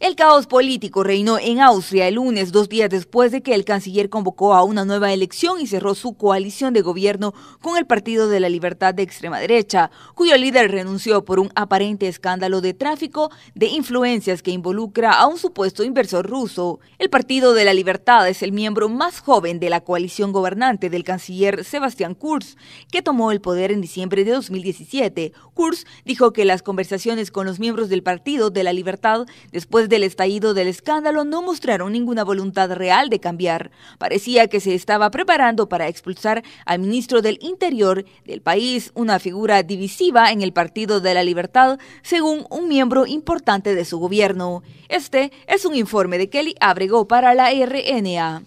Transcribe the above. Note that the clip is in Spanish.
El caos político reinó en Austria el lunes, dos días después de que el canciller convocó a una nueva elección y cerró su coalición de gobierno con el Partido de la Libertad de Extrema Derecha, cuyo líder renunció por un aparente escándalo de tráfico de influencias que involucra a un supuesto inversor ruso. El Partido de la Libertad es el miembro más joven de la coalición gobernante del canciller Sebastián Kurz, que tomó el poder en diciembre de 2017. Kurz dijo que las conversaciones con los miembros del Partido de la Libertad después del estallido del escándalo no mostraron ninguna voluntad real de cambiar. Parecía que se estaba preparando para expulsar al ministro del Interior del país, una figura divisiva en el Partido de la Libertad, según un miembro importante de su gobierno. Este es un informe de Kelly Abrego para la RNA.